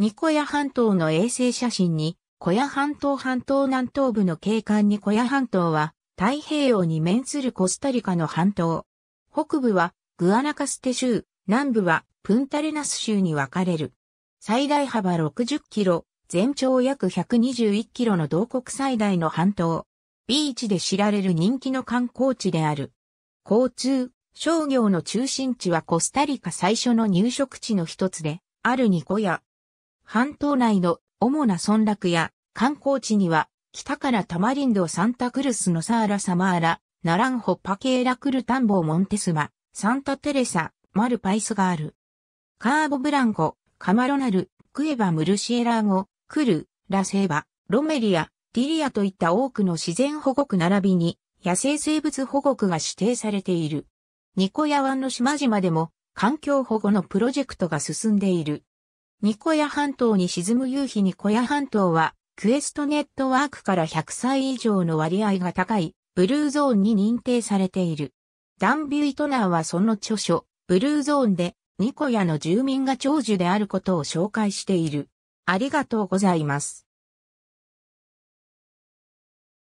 ニコヤ半島の衛星写真に、コヤ半島半島南東部の景観にコヤ半島は、太平洋に面するコスタリカの半島。北部はグアナカステ州、南部はプンタレナス州に分かれる。最大幅60キロ、全長約121キロの同国最大の半島。ビーチで知られる人気の観光地である。交通、商業の中心地はコスタリカ最初の入植地の一つで、あるニコヤ。半島内の主な村落や観光地には、北からタマリンド・サンタクルスのサーラ・サマーラ、ナランホ・パケーラ・クルタンボ・モンテスマ、サンタ・テレサ、マルパイスがある。カーボ・ブランゴ、カマロナル、クエバ・ムルシエラーゴ、クル、ラセーバ、ロメリア、ディリアといった多くの自然保護区並びに野生生物保護区が指定されている。ニコヤ湾の島々でも環境保護のプロジェクトが進んでいる。ニコヤ半島に沈む夕日ニコヤ半島は、クエストネットワークから100歳以上の割合が高い、ブルーゾーンに認定されている。ダン・ビュイトナーはその著書、ブルーゾーンで、ニコヤの住民が長寿であることを紹介している。ありがとうございます。